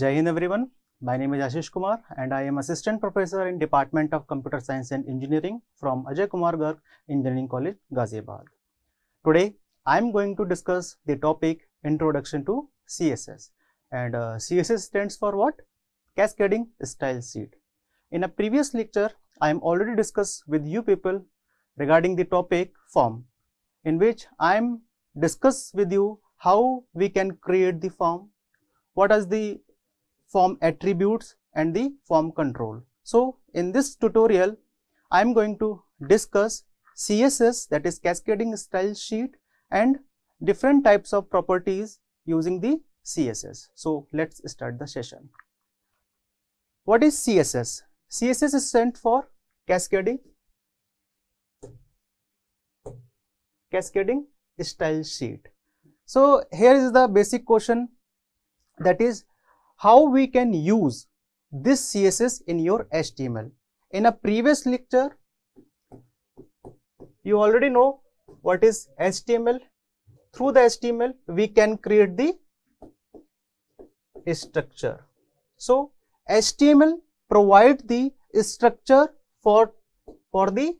Jai Hind everyone. My name is Ashish Kumar and I am Assistant Professor in Department of Computer Science and Engineering from Ajay Kumar Garg Engineering College, Ghaziabad. Today, I am going to discuss the topic Introduction to CSS and uh, CSS stands for what? Cascading Style Sheet. In a previous lecture, I am already discussed with you people regarding the topic form in which I am discuss with you how we can create the form, what is the form attributes and the form control. So, in this tutorial, I am going to discuss CSS that is cascading style sheet and different types of properties using the CSS. So, let's start the session. What is CSS? CSS is sent for cascading cascading style sheet. So, here is the basic question that is how we can use this CSS in your HTML. In a previous lecture, you already know what is HTML. Through the HTML, we can create the structure. So, HTML provide the structure for, for the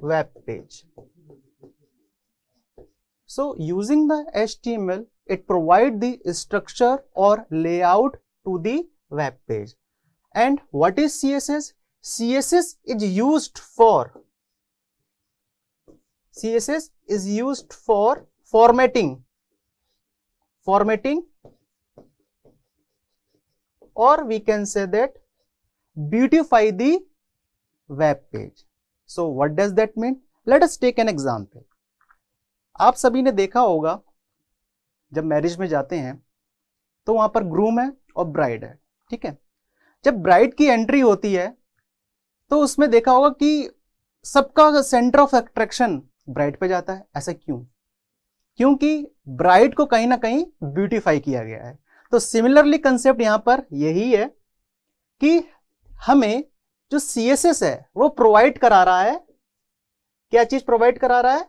web page. So using the HTML, it provides the structure or layout to the web page. And what is CSS? CSS is used for CSS is used for formatting, formatting or we can say that beautify the web page. So what does that mean? Let us take an example. आप सभी ने देखा होगा जब marriage में जाते हैं तो वहां पर ग्रूम है और ब्राइड है ठीक है जब ब्राइड की एंट्री होती है तो उसमें देखा होगा कि सबका सेंटर ऑफ अट्रैक्शन ब्राइड पे जाता है ऐसा क्यों क्योंकि ब्राइड को कहीं ना कहीं ब्यूटीफाई किया गया है तो सिमिलरली कंसेप्ट यहां पर यही है कि हमें जो सीएसएस है वो प्रोवाइड करा रहा है क्या चीज प्रोवाइड करा रहा है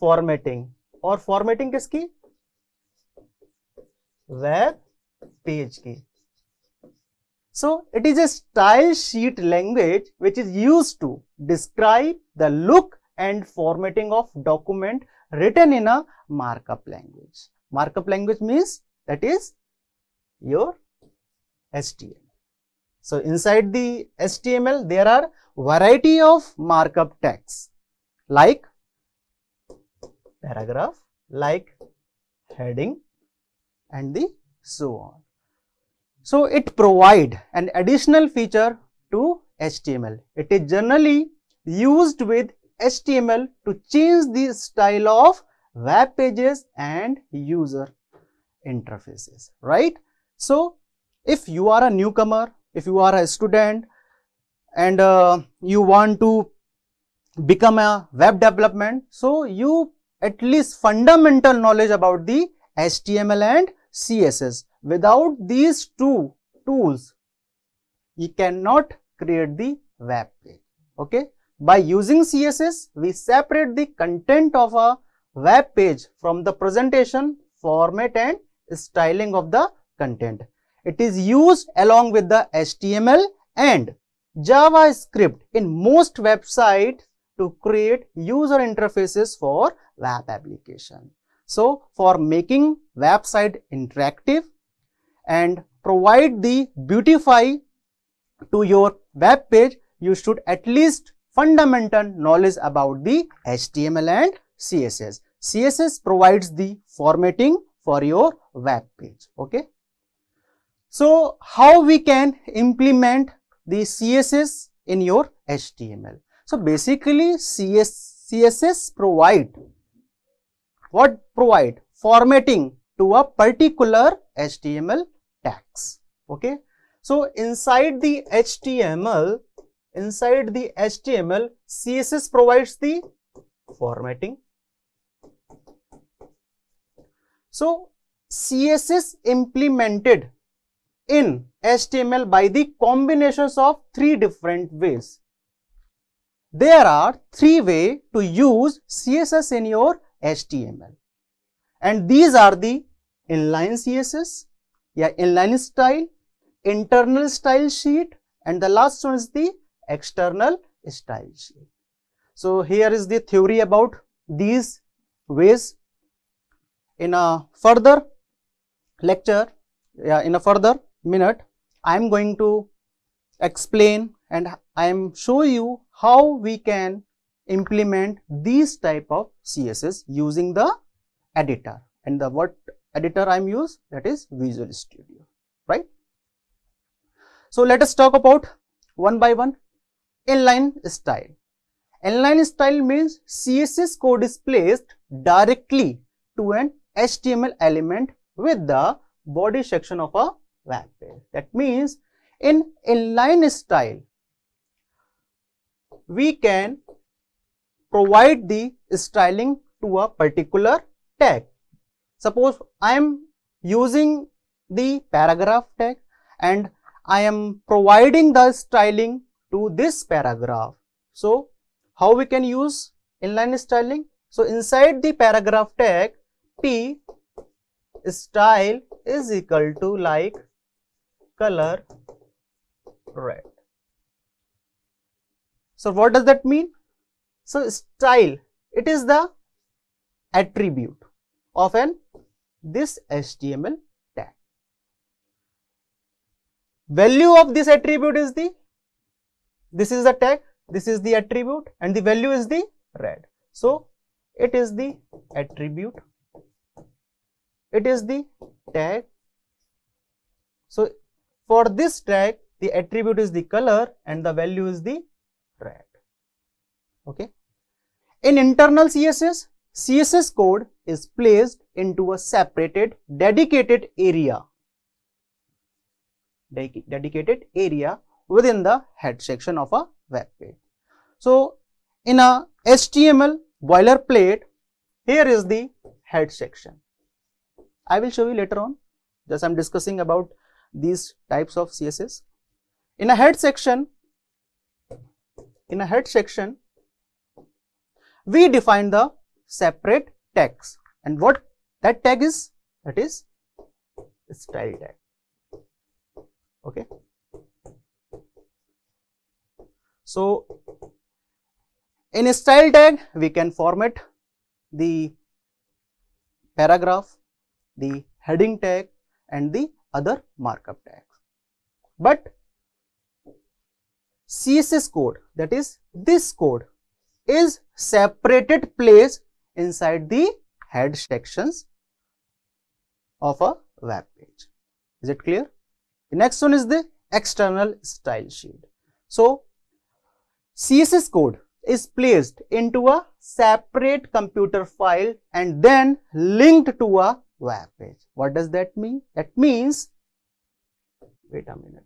फॉर्मेटिंग और फॉर्मेटिंग किसकी वेब पेज की so it is a style sheet language which is used to describe the look and formatting of document written in a markup language markup language means that is your S T M so so inside M L there are variety of markup tags like paragraph like heading and the so on. So it provide an additional feature to HTML. It is generally used with HTML to change the style of web pages and user interfaces, right? So if you are a newcomer, if you are a student and uh, you want to become a web development, so you at least fundamental knowledge about the HTML and CSS. Without these two tools, you cannot create the web page. Okay. By using CSS, we separate the content of a web page from the presentation, format and styling of the content. It is used along with the HTML and JavaScript in most websites to create user interfaces for web application. So, for making website interactive and provide the beautify to your web page, you should at least fundamental knowledge about the HTML and CSS. CSS provides the formatting for your web page. Okay. So, how we can implement the CSS in your HTML? So, basically CS, CSS provide what provide formatting to a particular HTML tags. Okay. So, inside the HTML, inside the HTML, CSS provides the formatting. So, CSS implemented in HTML by the combinations of three different ways there are three way to use CSS in your HTML. And these are the inline CSS, yeah, inline style, internal style sheet, and the last one is the external style sheet. So here is the theory about these ways. In a further lecture, yeah, in a further minute, I am going to explain and I am show you how we can implement these type of CSS using the editor and the what editor I'm use that is Visual Studio, right? So let us talk about one by one inline style. Inline style means CSS code is placed directly to an HTML element with the body section of a web page. That means in inline style, we can provide the styling to a particular tag. Suppose I am using the paragraph tag and I am providing the styling to this paragraph. So, how we can use inline styling? So, inside the paragraph tag P style is equal to like color red. So what does that mean? So style, it is the attribute of an this HTML tag. Value of this attribute is the, this is the tag, this is the attribute and the value is the red. So it is the attribute, it is the tag. So for this tag, the attribute is the color and the value is the drag. Okay. In internal CSS, CSS code is placed into a separated dedicated area dedicated area within the head section of a web page. So, in a HTML boilerplate, here is the head section. I will show you later on, just I am discussing about these types of CSS. In a head section, in a head section, we define the separate tags and what that tag is that is style tag okay so in a style tag we can format the paragraph the heading tag and the other markup tags but CSS code, that is this code, is separated place inside the head sections of a web page. Is it clear? The next one is the external style sheet. So, CSS code is placed into a separate computer file and then linked to a web page. What does that mean? That means, wait a minute.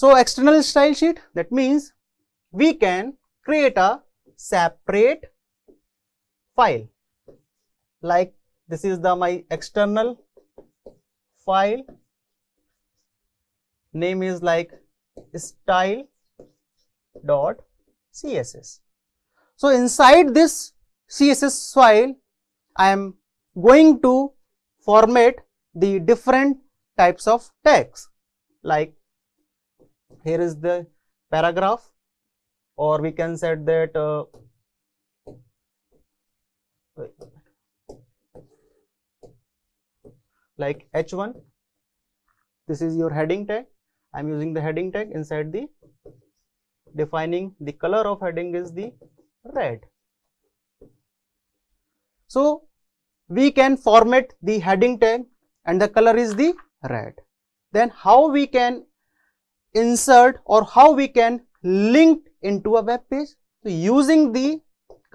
So, external style sheet that means we can create a separate file like this is the my external file name is like style dot css. So, inside this css file I am going to format the different types of tags like here is the paragraph or we can set that uh, like h1 this is your heading tag i am using the heading tag inside the defining the color of heading is the red so we can format the heading tag and the color is the red then how we can insert or how we can link into a web page so using the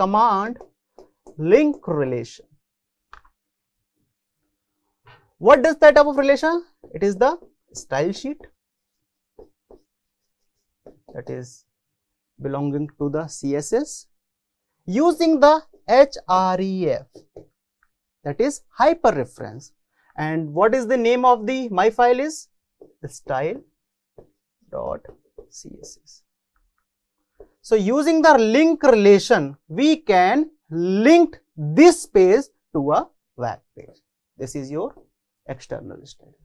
command link relation what does that type of relation it is the style sheet that is belonging to the css using the href that is hyper reference. and what is the name of the my file is the style dot CSS. So, using the link relation, we can link this page to a web page. This is your external style.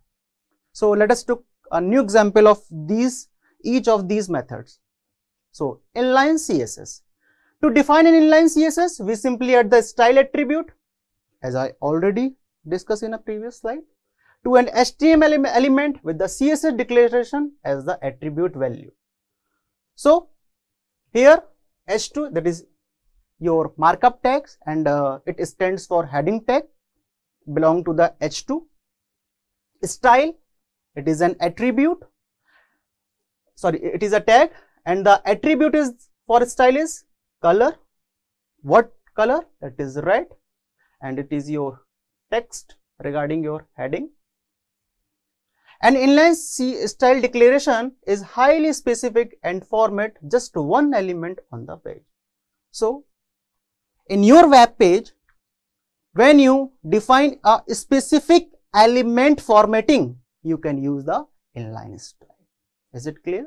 So, let us took a new example of these each of these methods. So, inline CSS. To define an inline CSS, we simply add the style attribute as I already discussed in a previous slide to an HTML element with the CSS declaration as the attribute value. So, here H2 that is your markup tags and uh, it stands for heading tag belong to the H2. Style it is an attribute sorry it is a tag and the attribute is for style is color what color that is red and it is your text regarding your heading an inline C style declaration is highly specific and format just one element on the page. So, in your web page, when you define a specific element formatting, you can use the inline style. Is it clear?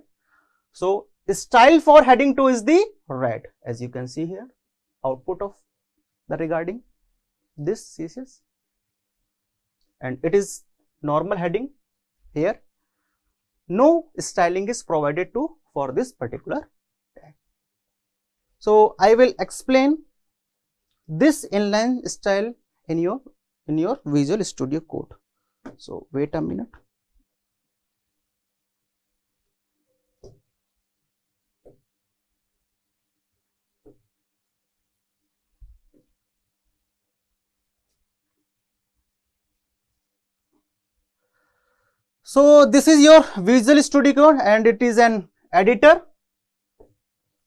So, style for heading 2 is the red as you can see here output of the regarding this CSS and it is normal heading here. No styling is provided to for this particular tag. So, I will explain this inline style in your in your Visual Studio Code. So, wait a minute. So, this is your Visual Studio Code and it is an editor.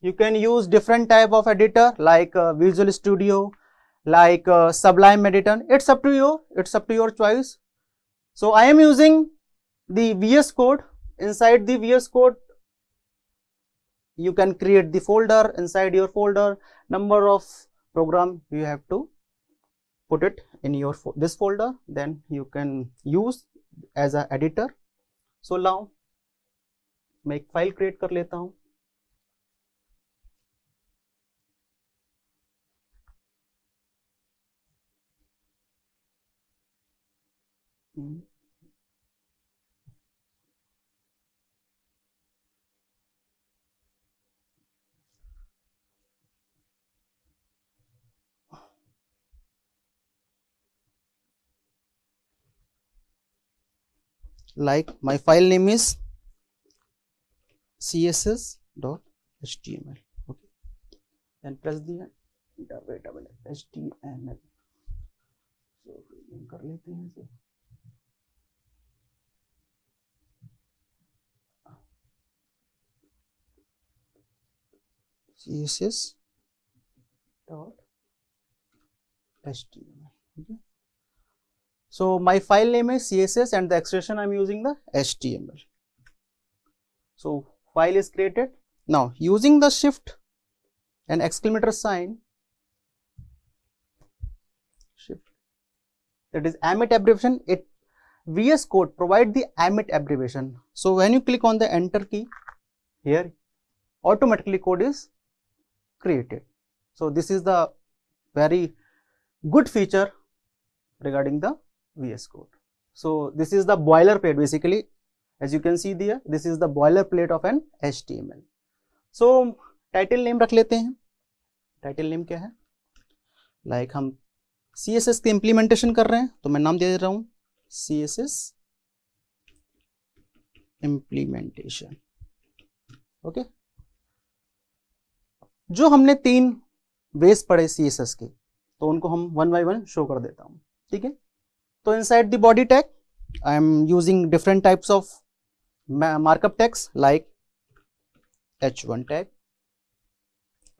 You can use different type of editor like uh, Visual Studio, like uh, Sublime Editor. It's up to you. It's up to your choice. So, I am using the VS Code. Inside the VS Code, you can create the folder. Inside your folder, number of program you have to put it in your fo this folder. Then you can use as a editor so लाओ मैं एक file create कर लेता हूं mm -hmm. like my file name is css.html okay and press the a minute html so कर लेते हैं इसे css dot html okay so, my file name is CSS and the extension I am using the HTML. So, file is created. Now, using the shift and exclamation sign, shift, that is amit abbreviation, it VS Code provide the amit abbreviation. So, when you click on the enter key here, automatically code is created. So, this is the very good feature regarding the VS Code. So this is the boiler plate basically as you can see there this is the boiler plate of an HTML. So title name रख लेते हैं title name क्या है like हम CSS की implementation कर रहे हैं तो मैं नाम दे दे रहा हूँ CSS implementation. Okay. जो हमने तीन बेस पढ़े सी एस एस के तो उनको हम वन बाई वन शो कर देता हूँ ठीक है तो side the body tag I am using different types of markup tags like H one tag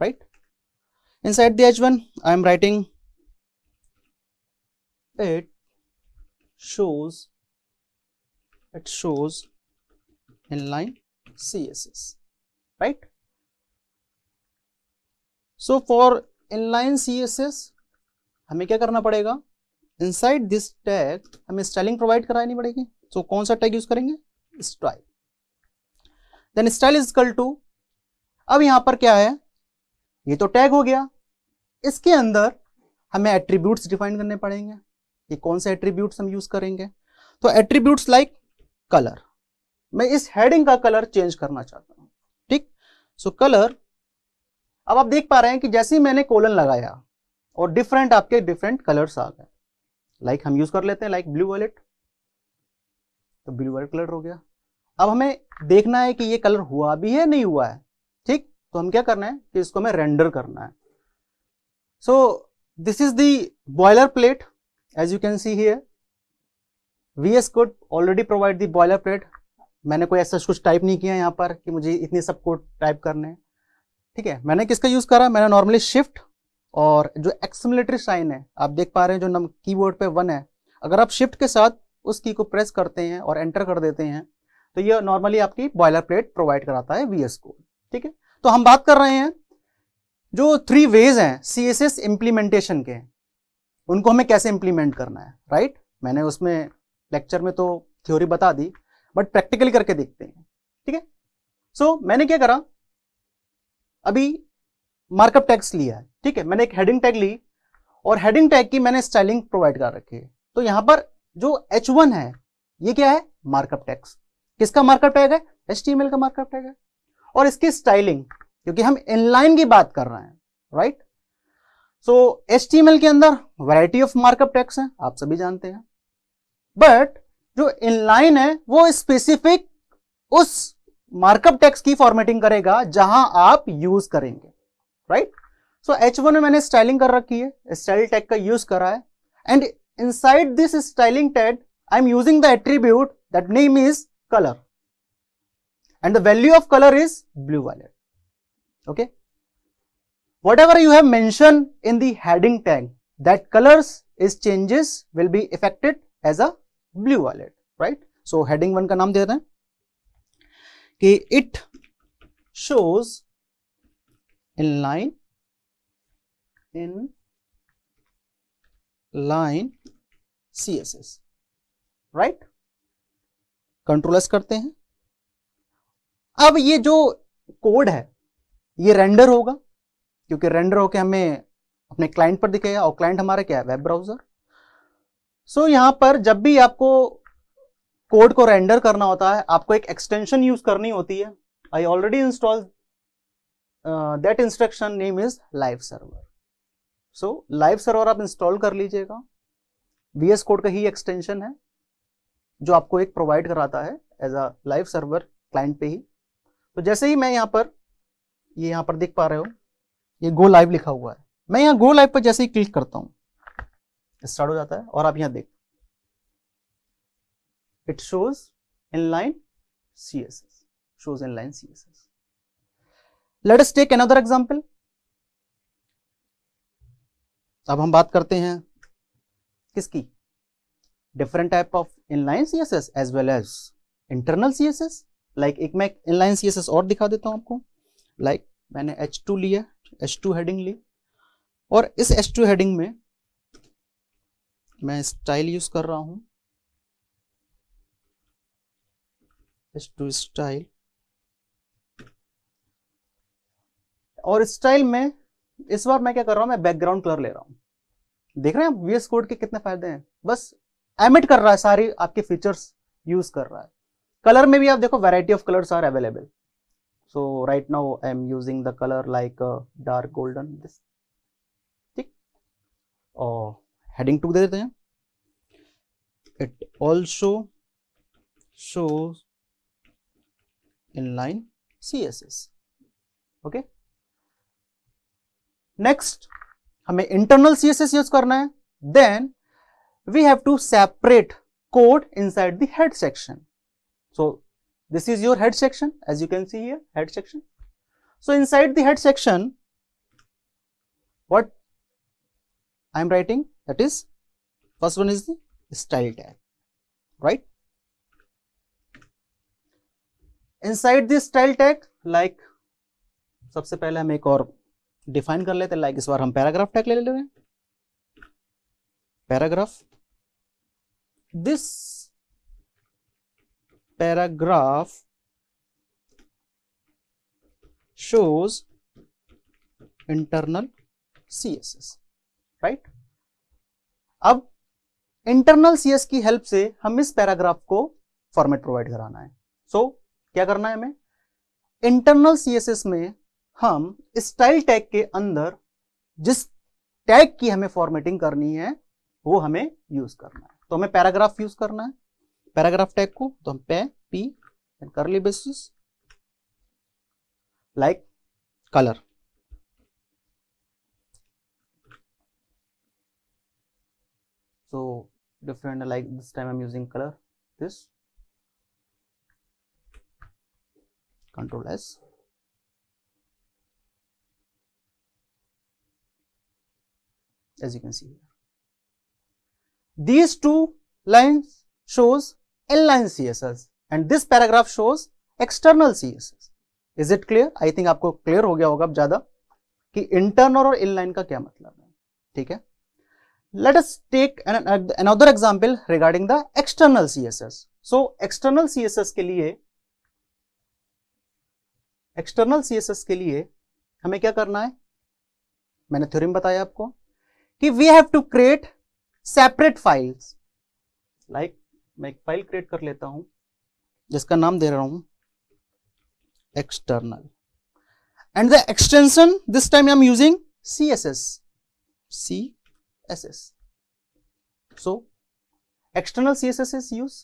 right inside the H one I am writing it shows it shows in line C S S right so for inline C S S हमें क्या करना पड़ेगा inside this tag हमें styling provide करानी पड़ेगी so so, कौन सा tag use करेंगे style then style is called to अब यहां पर क्या है ये तो टैग हो गया इसके अंदर हमें एट्रीब्यूट्स डिफाइन करने पड़ेंगे कि कौन से एट्रीब्यूट्स हम यूज करेंगे तो एट्रीब्यूट्स लाइक कलर मैं इस हेडिंग का कलर चेंज करना चाहता हूं ठीक सो कलर अब आप देख पा रहे हैं कि जैसे ही मैंने कोलन लगाया और डिफरेंट आपके डिफरेंट कलर्स आ गए लाइक like हम यूज कर लेते हैं लाइक ब्लू वॉलेट तो ब्लू वॉलेट कलर हो गया अब हमें देखना है कि ये कलर हुआ भी है नहीं हुआ है ठीक तो हम क्या करना है कि इसको हमें रेंडर करना है so this is the boilerplate as you can see here V S Code already provide the boilerplate मैंने कोई ऐसा कुछ टाइप नहीं किया यहाँ पर कि मुझे इतने सब कोड टाइप करने हैं ठीक है मैंने किसका यूज करा मैंने नॉर्मली शिफ्ट और जो एक्सिमिलेटरी साइन है आप देख पा रहे हैं जो नम की बोर्ड पर वन है अगर आप शिफ्ट के साथ उस की को प्रेस करते हैं और एंटर कर देते हैं तो यह नॉर्मली आपकी बॉयलर प्लेट प्रोवाइड कराता है वीएस को ठीक है तो हम बात कर रहे हैं जो थ्री वेज हैं सी एस एस इम्प्लीमेंटेशन के उनको हमें कैसे इम्प्लीमेंट करना है राइट मैंने उसमें लेक्चर में तो थ्योरी बता दी बट प्रैक्टिकली करके देखते हैं ठीक है सो so, मैंने क्या करा अभी मार्कअप टैग्स लिया है ठीक है मैंने एक हेडिंग टैग ली और हेडिंग टैग की मैंने स्टाइलिंग प्रोवाइड कर रखी है तो यहां पर जो एच वन है ये क्या है मार्कअप टैक्स किसका मार्कअप टैग है एच का मार्कअप टैग है और इसकी स्टाइलिंग क्योंकि हम इनलाइन की बात कर रहे हैं राइट सो एच के अंदर वैरायटी ऑफ मार्कअप टैक्स है आप सभी जानते हैं बट जो इनलाइन है वो स्पेसिफिक उस मार्कअप टैक्स की फॉर्मेटिंग करेगा जहां आप यूज करेंगे राइट सो एच वन में मैंने स्टाइलिंग कर रखी है स्टाइल टैग का यूज करा है and inside this styling tag I am using the attribute that name is colour and the value of colour is blue वाले okay whatever you have mention in the heading tag that colour is changes will be affected as a blue violet right so heading one का नाम देते हैं कि it shows in line in line css right control करते हैं अब ये जो कोड है ये रेंडर होगा क्योंकि रेंडर होकर हमें अपने क्लाइंट पर दिखेगा और क्लाइंट हमारा क्या है वेब ब्राउजर सो so, पर जब भी आपको कोड को रेंडर करना होता है आपको एक एक्सटेंशन यूज करनी होती है I already install that instruction name is live server so live server आप इंस्टॉल कर लीजिएगा एस कोड का ही एक्सटेंशन है जो आपको एक प्रोवाइड कराता है as a live server client पे ही तो जैसे ही मैं यहाँ पर ये यह यहाँ पर देख पा रहे हो ये गो लाइव लिखा हुआ है मैं यहाँ गो लाइव पर जैसे ही क्लिक करता हूँ स्टार्ट हो जाता है और आप यहाँ देख it shows in line C S S shows in line C S S let us take another example अब हम बात करते हैं किसकी different type of inline CSS as well as internal CSS like एक मैं इनलाइन सीएसएस और दिखा देता हूं आपको लाइक like, मैंने H2 लिया H2 हेडिंग ली और इस H2 हेडिंग में मैं स्टाइल यूज कर रहा हूं H2 स्टाइल और स्टाइल में इस बार मैं क्या कर रहा हूं मैं बैकग्राउंड कलर ले रहा हूं देख रहे हैं वीएस कोड के कितने फायदे हैं बस एमिट कर रहा है सारी आपके फीचर्स यूज कर रहा है कलर में भी आप देखो variety of colours are available so right now I am using the colour like dark golden this ठीक और हेडिंग टू दे देते हैं it show line C S S okay okay next हमें internal C S S use करना है then we have to separate code inside head section so this is your head section as you can see here head section so inside the head section what I am writing that is first one is the style tag right side the style tag like सबसे पहले हम एक और define कर लेते हैं like इस बार हम पैराग्राफ टैग ले ले रहे हैं paragraph this paragraph shows internal CSS right अब इंटरनल सीएस की हेल्प से हम इस पैराग्राफ को फॉर्मेट प्रोवाइड कराना है सो so, क्या करना है हमें इंटरनल सीएसएस में हम स्टाइल टैग के अंदर जिस टैग की हमें फॉर्मेटिंग करनी है वो हमें यूज करना है तो हमें पैराग्राफ यूज करना है पैराग्राफ टैग को तो हम पे P and curly braces like colour different like this time I am using colour this control S as you can see here. These two lines shows inline CSS and this paragraph shows external CSS. Is it clear? I think आपको clear हो गया होगा अब ज्यादा कि internal और inline का क्या मतलब है ठीक है let us take an, an, another example regarding the external css so external css के लिए external css के लिए हमें क्या करना है मैंने थ्योरम बताया आपको कि we have to create separate files like मैं एक फाइल क्रिएट कर लेता हूं जिसका नाम दे रहा हूं external and the extension this time I am using C S S C S S so external C S is use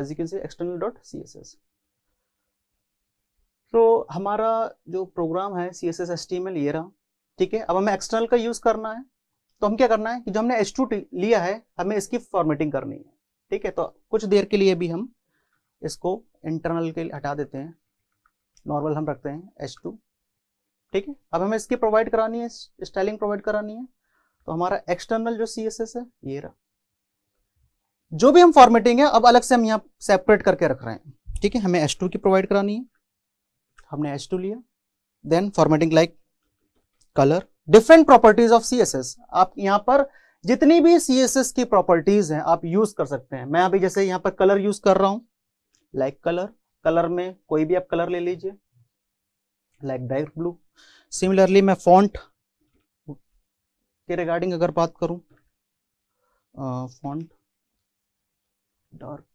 as you can see external dot C S S तो हमारा जो प्रोग्राम है C S S S T M L ये रहा ठीक है अब हमें एक्सटर्नल का यूज करना है तो हम क्या करना है कि जो हमने एस टू लिया है हमें इसकी फॉर्मेटिंग करनी है ठीक है तो कुछ देर के लिए भी हम इसको इंटरनल के लिए हटा देते हैं नॉर्मल हम रखते हैं एस टू ठीक है अब हमें इसकी प्रोवाइड करानी है स्टाइलिंग प्रोवाइड करानी है तो हमारा एक्सटर्नल जो सी एस एस है ये रहा जो भी हम फॉर्मेटिंग है अब अलग से हम यहाँ सेपरेट करके रख रहे हैं ठीक है हमें एस टू की प्रोवाइड करानी है हमने एस टू लिया then formatting like colour different properties of C आप यहाँ पर जितनी भी सीएसएस की प्रॉपर्टीज हैं आप यूज कर सकते हैं मैं अभी जैसे यहाँ पर कलर यूज कर रहा हूं लाइक कलर कलर में कोई भी आप कलर ले लीजिए लाइक डार्क ब्लू सिमिलरली मैं फॉन्ट के रिगार्डिंग अगर बात करूं फॉन्ट डार्क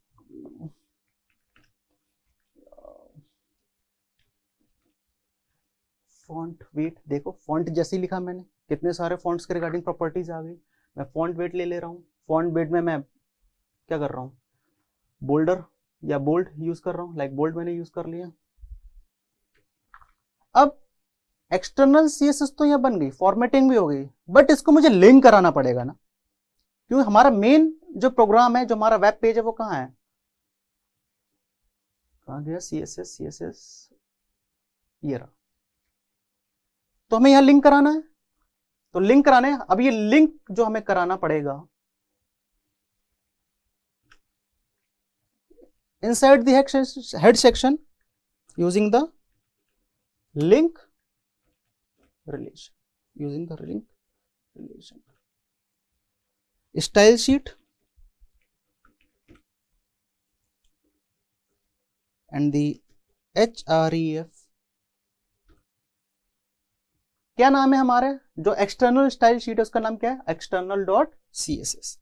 फॉन्ट वेट देखो फॉन्ट जैसे ही लिखा मैंने कितने सारे फॉन्ट्स के रिगार्डिंग प्रॉपर्टीज आ गई मैं फॉन्ट वेट ले ले रहा हूँ फॉन्ट वेट में मैं क्या कर रहा हूँ बोल्डर या बोल्ड यूज कर रहा हूँ लाइक बोल्ड मैंने यूज कर लिया अब एक्सटर्नल सी तो यह बन गई फॉर्मेटिंग भी हो गई बट इसको मुझे लिंक कराना पड़ेगा ना क्योंकि हमारा मेन जो प्रोग्राम है जो हमारा वेब पेज है वो कहाँ है कहाँ गया C S S C S S ये रहा तो हमें यहां लिंक कराना है तो लिंक कराने अब ये लिंक जो हमें कराना पड़ेगा inside the head section using the link relation using the link relation style sheet and the R E F क्या नाम है हमारे जो एक्सटर्नल स्टाइल शीट है उसका नाम क्या है external dot C S S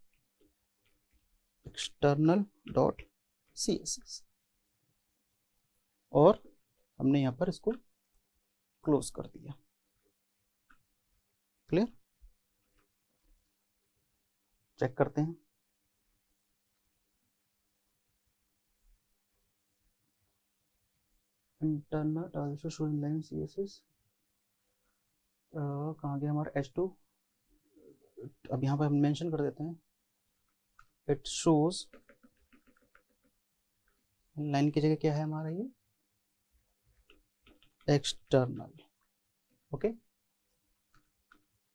external dot C S S और हमने यहां पर इसको क्लोज कर दिया क्लियर चेक करते हैं in line C S S कहाँ गया हमारा एच टू अब यहाँ पर हम मेंशन कर देते हैं इट शोज लाइन की जगह क्या है हमारा ये एक्सटर्नल ओके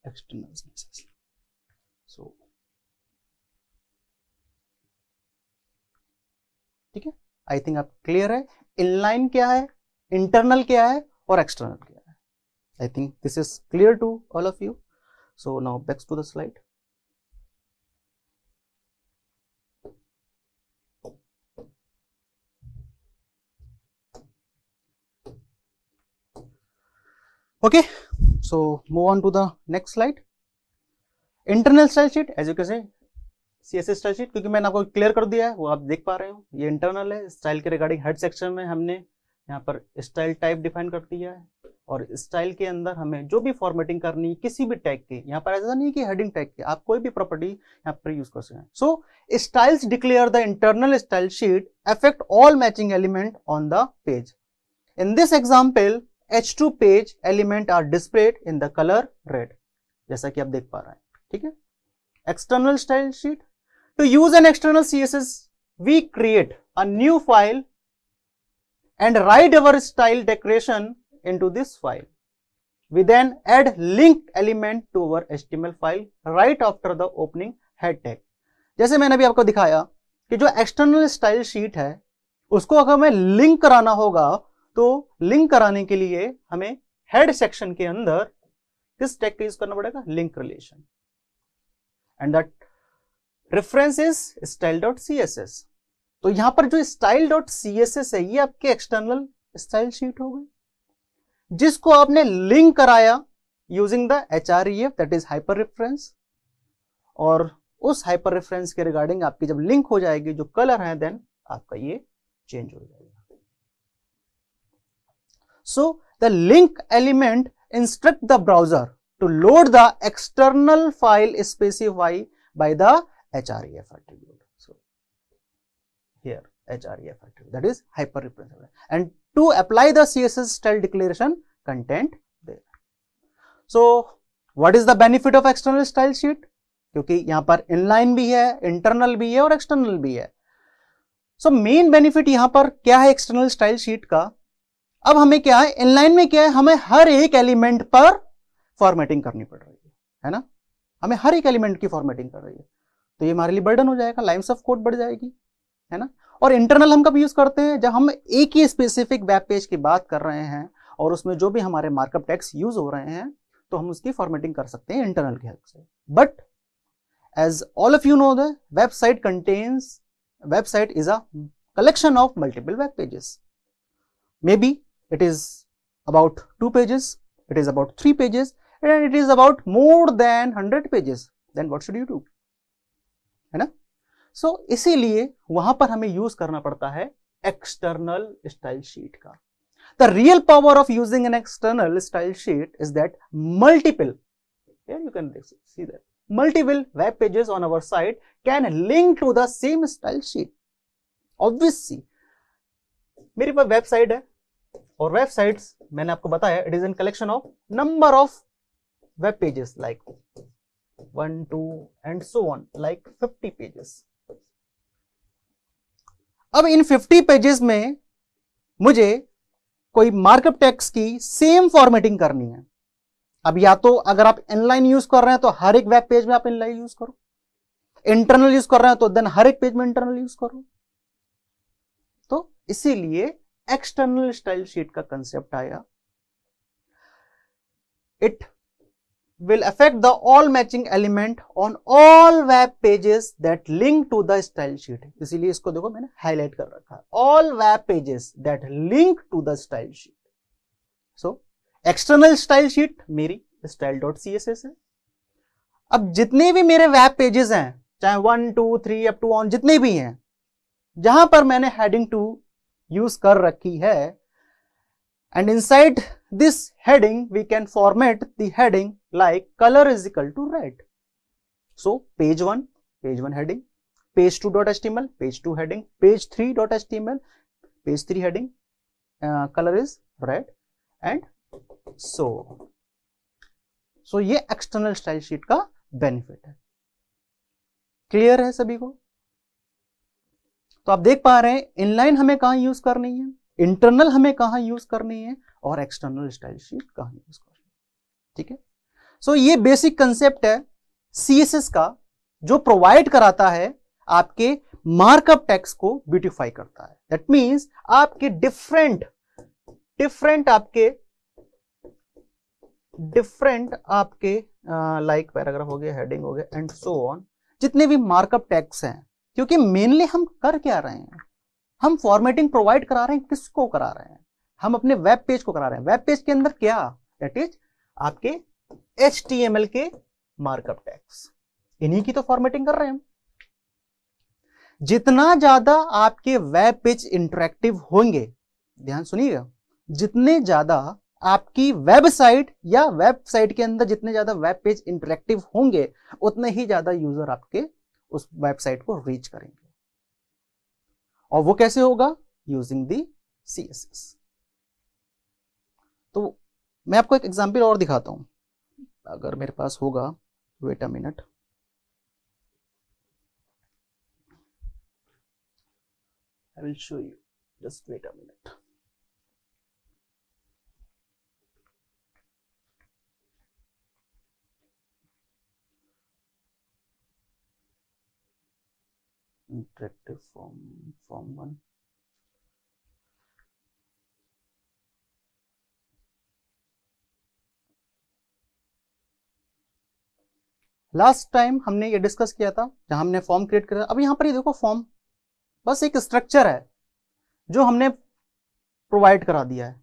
एक्सटर्नल सो ठीक है आई थिंक आप क्लियर है इनलाइन क्या है इंटरनल क्या है और एक्सटर्नल क्या है I think this is clear to all of you. So now back to the slide. okay so move on to the next slide internal style sheet as you कैसे C S style sheet क्योंकि मैंने आपको clear कर दिया है वो आप देख पा रहे हो ये इंटरनल है स्टाइल के रिगार्डिंग हेड सेक्शन में हमने यहाँ पर स्टाइल टाइप डिफाइन कर दिया है और स्टाइल के अंदर हमें जो भी फॉर्मेटिंग करनी है किसी भी टैग के यहाँ पर ऐसा नहीं कि हेडिंग टैग के आप कोई भी प्रॉपर्टी यहाँ पर यूज कर सकें so styles declare the internal style sheet affect all matching element on the page in this example H two page element are displayed in the colour red जैसा कि आप देख पा रहे हैं ठीक है external style sheet to use an external C S S we create a new file and write our style decoration into this file. We then add link element to our HTML file right after the opening head tag. जैसे मैंने अभी आपको दिखाया कि जो external style sheet है उसको अगर हमें लिंक कराना होगा तो लिंक कराने के लिए हमें हेड सेक्शन के अंदर किस टैग का यूज करना पड़ेगा link relation and that reference is style dot C S S तो यहां पर जो style dot C S S है ये आपके एक्सटर्नल स्टाइल शीट हो गई जिसको आपने लिंक कराया using the H R E F that is hyper reference और उस हाइपर रेफरेंस के रिगार्डिंग आपकी जब लिंक हो जाएगी जो कलर है देन आपका ये चेंज हो जाएगा so the link element instruct the browser the H R E F attribute so here H R E F attribute that is hyper reference and to apply the CSS style declaration content there. So, what is the benefit of external style sheet? kyunki yahan par inline bhi hai internal bhi hai aur external bhi hai so main benefit yahan par kya hai external style sheet ka अब हमें क्या है inline में क्या है हमें हर एक element पर फॉर्मेटिंग करनी पड़ रही है है ना हमें हर एक एलिमेंट की फॉर्मेटिंग कर रही है तो ये हमारे लिए बर्डन हो जाएगा लाइन्स ऑफ कोड बढ़ जाएगी है ना और इंटरनल हम कब यूज़ करते हैं जब हम एक ही स्पेसिफिक वेब पेज की बात कर रहे हैं और उसमें जो भी हमारे मार्कअप टैक्स यूज हो रहे हैं तो हम उसकी फॉर्मेटिंग कर सकते हैं इंटरनल की हेल्प से but as all of you know the website contains website is a of multiple web pages maybe it is about two pages it is about three pages and it is about more than hundred pages then what should you do है ना सो इसीलिए वहां पर हमें use करना पड़ता है external style sheet का the real power of using an external style sheet is that multiple you can see that multiple web pages on our site can link to the same style sheet obviously मेरे पास website है और website मैंने आपको बताया it is an collection of number of web pages like one two and so one like fifty pages अब इन 50 pages में मुझे कोई मार्कअप टेक्स्ट की सेम फॉर्मेटिंग करनी है अब या तो अगर आप इनलाइन यूज कर रहे हैं तो हर एक वेब पेज में आप इनलाइन यूज करो इंटरनल यूज कर रहे हैं तो देन हर एक पेज में इंटरनल यूज करो तो इसीलिए एक्सटर्नल स्टाइल शीट का कंसेप्ट आया it will affect the all matching element on all web pages that link to the style sheet इसीलिए इसको देखो मैंने हाईलाइट कर रखा है all web pages that link to the style sheet so external style sheet मेरी style.css है अब जितने भी मेरे web pages हैं चाहे one two three up to on जितने भी हैं जहां पर मैंने हेडिंग टू यूज कर रखी है and inside this heading we can format the heading like color is equal to red. So page 1, page 1 heading, page 2 dot html page 2 heading, page 3 dot html page 3 heading, uh, color is red and so. So ye external style sheet ka benefit hai clear hai sabhi ko तो आप देख पा रहे हैं inline हमें कहा use करनी है इंटरनल हमें कहां यूज करनी है और एक्सटर्नल स्टाइल शीट कहां यूज करनी है ठीक है सो ये बेसिक कंसेप्ट है सीएसएस का जो प्रोवाइड कराता है आपके मार्कअप टैक्स को ब्यूटिफाई करता है दैट मींस आपके डिफरेंट डिफरेंट आपके डिफरेंट आपके लाइक uh, पैराग्राफ like हो गया हेडिंग हो गया एंड सो ऑन जितने भी मार्कअप टैक्स हैं क्योंकि मेनली हम कर क्या रहे हैं हम फॉर्मेटिंग प्रोवाइड करा रहे हैं किसको करा रहे हैं हम अपने वेब पेज को करा रहे हैं वेब पेज के अंदर क्या दैट इज आपके एच के मार्कअप टैक्स इन्हीं की तो फॉर्मेटिंग कर रहे हैं जितना ज्यादा आपके वेब पेज इंटरेक्टिव होंगे ध्यान सुनिएगा जितने ज्यादा आपकी वेबसाइट या वेबसाइट के अंदर जितने ज्यादा वेब पेज इंटरेक्टिव होंगे उतने ही ज्यादा यूजर आपके उस वेबसाइट को रीच करेंगे और वो कैसे होगा यूजिंग दी सी तो मैं आपको एक एग्जाम्पल और दिखाता हूं अगर मेरे पास होगा wait a minute I will show you just wait a minute interactive form form one last time हमने ये डिस्कस किया था जहां हमने फॉर्म क्रिएट करा अब यहां पर ये देखो फॉर्म बस एक स्ट्रक्चर है जो हमने प्रोवाइड करा दिया है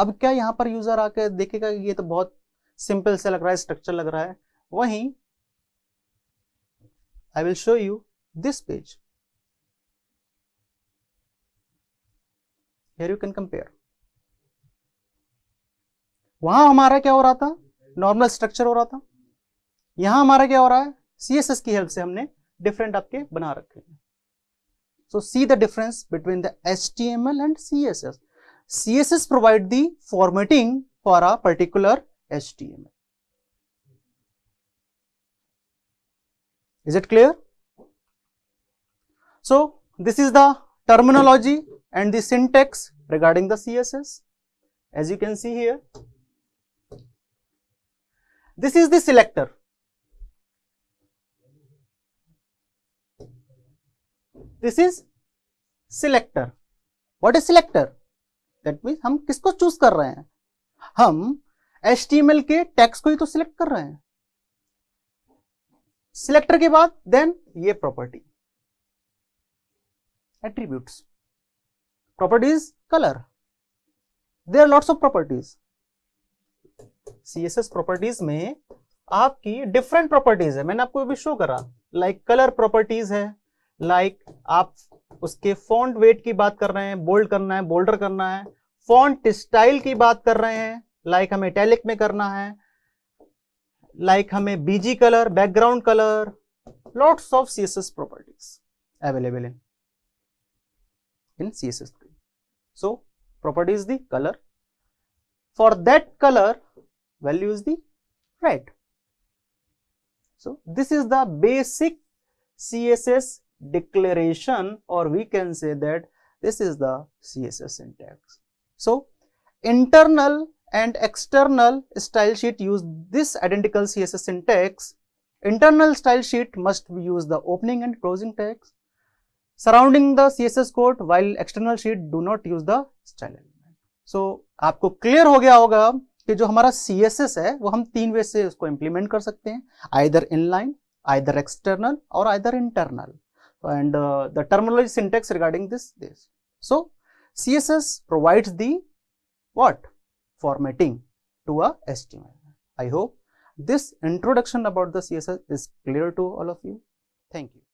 अब क्या यहां पर यूजर आके देखेगा ये तो बहुत सिंपल से लग रहा है स्ट्रक्चर लग रहा है वहीं I will show you this page here you can compare वहां हमारा क्या हो रहा था नॉर्मल स्ट्रक्चर हो रहा था यहां हमारा क्या हो रहा है सीएसएस की हेल्प से हमने डिफरेंट आपके बना रखे हैं so see the difference between the S T M L and C S S C S S provide the formatting for a particular S T M L is it clear so this is the terminology and the syntax regarding the C S S as you can see here this is the selector this is selector what is selector that mean हम किसको choose कर रहे हैं हम L के tax को ही तो select कर रहे हैं सिलेक्टर के बाद देन ये property attributes properties colour there lots of properties CSS properties में आपकी डिफरेंट प्रॉपर्टीज है मैंने आपको भी शो करा लाइक कलर प्रॉपर्टीज है लाइक आप उसके फॉन्ट वेट की बात कर रहे हैं बोल्ड करना है बोल्डर करना है फॉन्ट स्टाइल की बात कर रहे हैं लाइक हमें टेलिक में करना है लाइक हमें BG colour background colour lots of C S S properties available है in css3 so property is the color for colour color value is the red so this is the basic css declaration or we can say that this is the CSS syntax. So internal and external style sheet use this identical CSS syntax. Internal style sheet must be use the opening and closing tags surrounding the CSS code while external sheet do not use the style element. So aapko clear ho gaya hoga कि जो हमारा CSS है वो हम तीन वे से उसको implement कर सकते हैं either inline, either external और either internal. and uh, the terminology syntax regarding this this so css provides the what formatting to a html i hope this introduction about the css is clear to all of you thank you